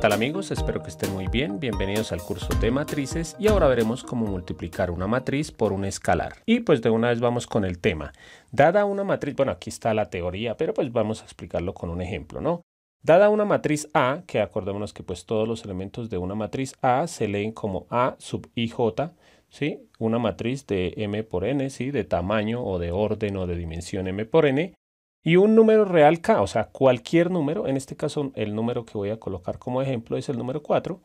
tal amigos? Espero que estén muy bien. Bienvenidos al curso de matrices y ahora veremos cómo multiplicar una matriz por un escalar. Y pues de una vez vamos con el tema. Dada una matriz, bueno aquí está la teoría, pero pues vamos a explicarlo con un ejemplo, ¿no? Dada una matriz A, que acordémonos que pues todos los elementos de una matriz A se leen como A sub ij, ¿sí? Una matriz de m por n, ¿sí? De tamaño o de orden o de dimensión m por n y un número real K, o sea, cualquier número, en este caso el número que voy a colocar como ejemplo es el número 4.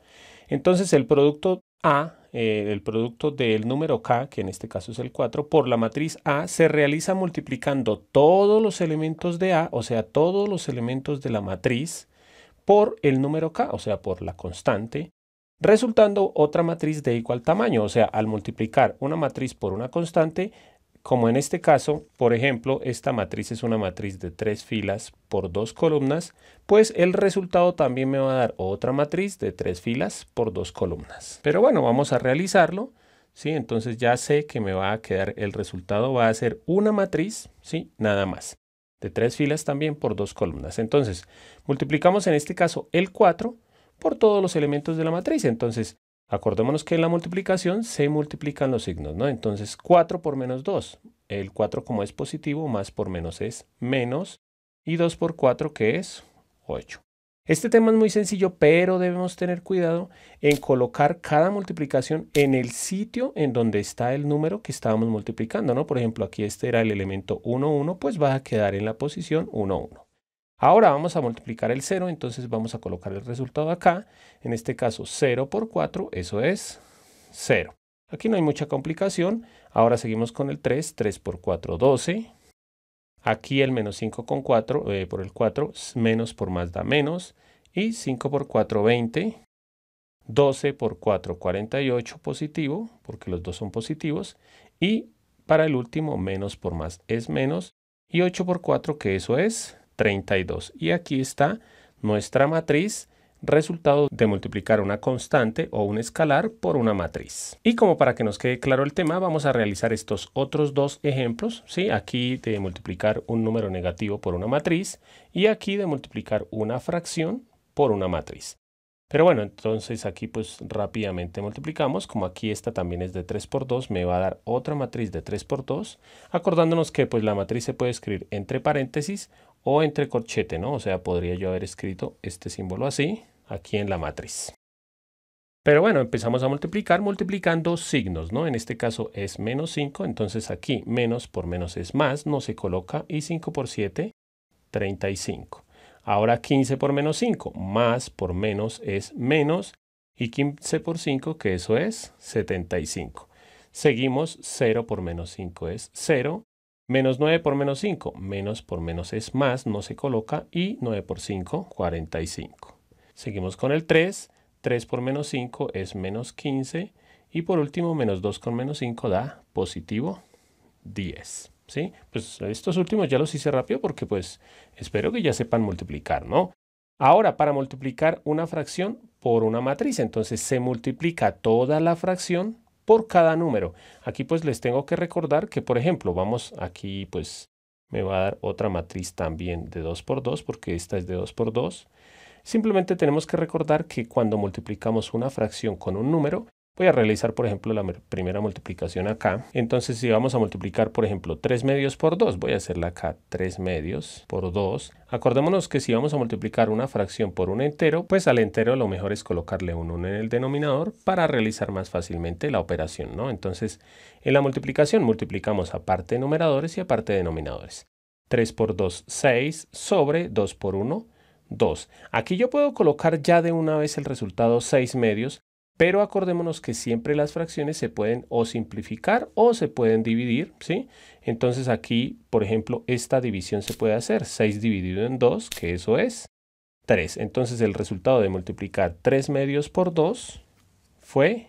Entonces el producto A, eh, el producto del número K, que en este caso es el 4, por la matriz A se realiza multiplicando todos los elementos de A, o sea, todos los elementos de la matriz, por el número K, o sea, por la constante, resultando otra matriz de igual tamaño, o sea, al multiplicar una matriz por una constante, como en este caso, por ejemplo, esta matriz es una matriz de tres filas por dos columnas, pues el resultado también me va a dar otra matriz de tres filas por dos columnas. Pero bueno, vamos a realizarlo. ¿sí? Entonces ya sé que me va a quedar el resultado, va a ser una matriz, ¿sí? nada más, de tres filas también por dos columnas. Entonces, multiplicamos en este caso el 4 por todos los elementos de la matriz. Entonces, Acordémonos que en la multiplicación se multiplican los signos, ¿no? Entonces 4 por menos 2. El 4 como es positivo, más por menos es menos. Y 2 por 4 que es 8. Este tema es muy sencillo, pero debemos tener cuidado en colocar cada multiplicación en el sitio en donde está el número que estábamos multiplicando, ¿no? Por ejemplo, aquí este era el elemento 1, 1, pues va a quedar en la posición 1, 1. Ahora vamos a multiplicar el 0, entonces vamos a colocar el resultado acá. En este caso 0 por 4, eso es 0. Aquí no hay mucha complicación. Ahora seguimos con el 3, 3 por 4, 12. Aquí el menos 5 con 4, eh, por el 4, menos por más da menos. Y 5 por 4, 20. 12 por 4, 48 positivo, porque los dos son positivos. Y para el último, menos por más es menos. Y 8 por 4, que eso es 32. Y aquí está nuestra matriz resultado de multiplicar una constante o un escalar por una matriz. Y como para que nos quede claro el tema, vamos a realizar estos otros dos ejemplos, ¿sí? aquí de multiplicar un número negativo por una matriz y aquí de multiplicar una fracción por una matriz. Pero bueno, entonces aquí pues rápidamente multiplicamos, como aquí esta también es de 3 por 2, me va a dar otra matriz de 3 por 2, acordándonos que pues la matriz se puede escribir entre paréntesis o entre corchete, ¿no? O sea, podría yo haber escrito este símbolo así aquí en la matriz. Pero bueno, empezamos a multiplicar multiplicando signos, ¿no? En este caso es menos 5, entonces aquí menos por menos es más, no se coloca, y 5 por 7, 35. Ahora 15 por menos 5, más por menos es menos, y 15 por 5, que eso es 75. Seguimos, 0 por menos 5 es 0, Menos 9 por menos 5, menos por menos es más, no se coloca, y 9 por 5, 45. Seguimos con el 3, 3 por menos 5 es menos 15, y por último, menos 2 con menos 5 da positivo 10. ¿sí? Pues estos últimos ya los hice rápido porque pues espero que ya sepan multiplicar, ¿no? Ahora, para multiplicar una fracción por una matriz, entonces se multiplica toda la fracción por cada número. Aquí pues les tengo que recordar que, por ejemplo, vamos aquí pues me va a dar otra matriz también de 2 por 2 porque esta es de 2 por 2. Simplemente tenemos que recordar que cuando multiplicamos una fracción con un número, Voy a realizar, por ejemplo, la primera multiplicación acá. Entonces, si vamos a multiplicar, por ejemplo, 3 medios por 2, voy a hacerla acá 3 medios por 2. Acordémonos que si vamos a multiplicar una fracción por un entero, pues al entero lo mejor es colocarle un 1 en el denominador para realizar más fácilmente la operación, ¿no? Entonces, en la multiplicación multiplicamos aparte de numeradores y aparte de denominadores. 3 por 2, 6, sobre 2 por 1, 2. Aquí yo puedo colocar ya de una vez el resultado 6 medios, pero acordémonos que siempre las fracciones se pueden o simplificar o se pueden dividir, ¿sí? Entonces aquí, por ejemplo, esta división se puede hacer. 6 dividido en 2, que eso es 3. Entonces el resultado de multiplicar 3 medios por 2 fue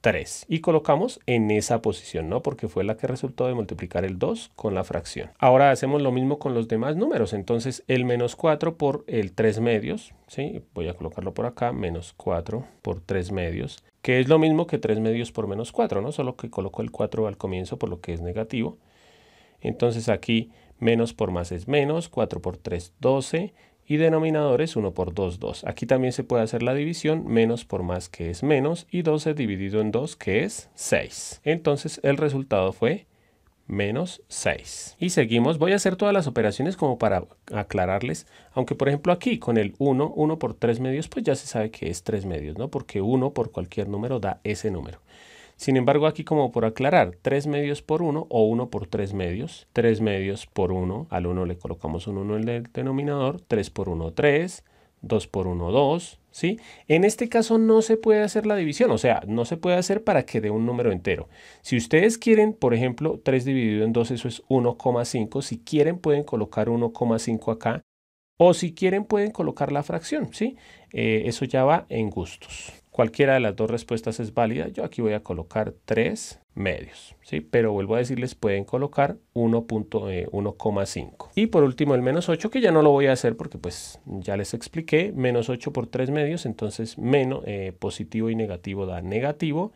3 y colocamos en esa posición, ¿no? Porque fue la que resultó de multiplicar el 2 con la fracción. Ahora hacemos lo mismo con los demás números, entonces el menos 4 por el 3 medios, ¿sí? Voy a colocarlo por acá, menos 4 por 3 medios, que es lo mismo que 3 medios por menos 4, ¿no? Solo que coloco el 4 al comienzo por lo que es negativo. Entonces aquí menos por más es menos, 4 por 3, 12, y denominadores 1 por 2, 2. Aquí también se puede hacer la división, menos por más que es menos, y 12 dividido en 2 que es 6. Entonces el resultado fue menos 6. Y seguimos, voy a hacer todas las operaciones como para aclararles, aunque por ejemplo aquí con el 1, 1 por 3 medios, pues ya se sabe que es 3 medios, ¿no? Porque 1 por cualquier número da ese número. Sin embargo, aquí como por aclarar, 3 medios por 1 o 1 por 3 medios, 3 medios por 1, al 1 le colocamos un 1 en el denominador, 3 por 1, 3, 2 por 1, 2, ¿sí? En este caso no se puede hacer la división, o sea, no se puede hacer para que dé un número entero. Si ustedes quieren, por ejemplo, 3 dividido en 2, eso es 1,5. Si quieren, pueden colocar 1,5 acá. O si quieren, pueden colocar la fracción, ¿sí? Eh, eso ya va en gustos. Cualquiera de las dos respuestas es válida. Yo aquí voy a colocar 3 medios, ¿sí? Pero vuelvo a decirles, pueden colocar 1.1,5. Eh, y por último el menos 8, que ya no lo voy a hacer porque pues ya les expliqué, menos 8 por 3 medios, entonces menos eh, positivo y negativo da negativo.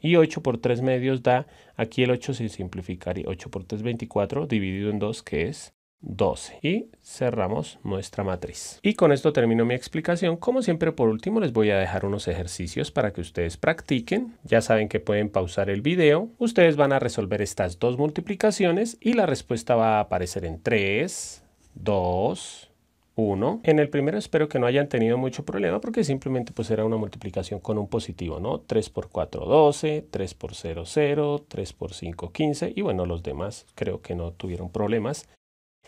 Y 8 por 3 medios da, aquí el 8 se simplificaría, 8 por 3 24 dividido en 2 que es 12 y cerramos nuestra matriz. Y con esto termino mi explicación. Como siempre, por último les voy a dejar unos ejercicios para que ustedes practiquen. Ya saben que pueden pausar el video. Ustedes van a resolver estas dos multiplicaciones y la respuesta va a aparecer en 3, 2, 1. En el primero espero que no hayan tenido mucho problema porque simplemente pues era una multiplicación con un positivo, ¿no? 3 por 4, 12, 3 por 0, 0, 3 por 5, 15 y bueno, los demás creo que no tuvieron problemas.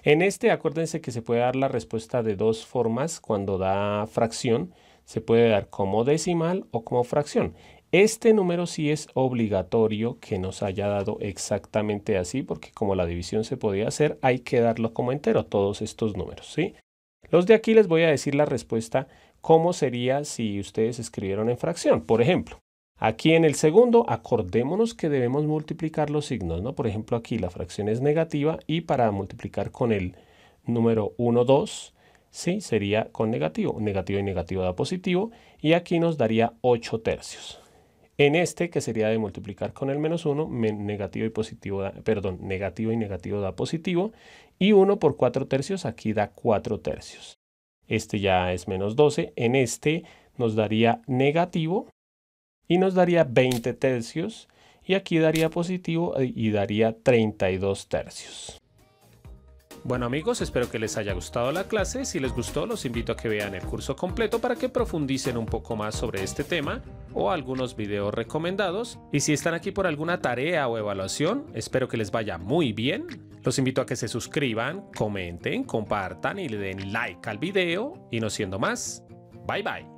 En este acuérdense que se puede dar la respuesta de dos formas cuando da fracción. Se puede dar como decimal o como fracción. Este número sí es obligatorio que nos haya dado exactamente así porque como la división se podía hacer hay que darlo como entero todos estos números. ¿sí? Los de aquí les voy a decir la respuesta cómo sería si ustedes escribieron en fracción. Por ejemplo, Aquí en el segundo, acordémonos que debemos multiplicar los signos, ¿no? Por ejemplo, aquí la fracción es negativa y para multiplicar con el número 1, 2, ¿sí? Sería con negativo. Negativo y negativo da positivo y aquí nos daría 8 tercios. En este, que sería de multiplicar con el menos 1, negativo y positivo, perdón, negativo y negativo da positivo. Y 1 por 4 tercios, aquí da 4 tercios. Este ya es menos 12. En este nos daría negativo y nos daría 20 tercios y aquí daría positivo eh, y daría 32 tercios. Bueno amigos, espero que les haya gustado la clase, si les gustó los invito a que vean el curso completo para que profundicen un poco más sobre este tema o algunos videos recomendados y si están aquí por alguna tarea o evaluación, espero que les vaya muy bien. Los invito a que se suscriban, comenten, compartan y le den like al video y no siendo más, bye bye.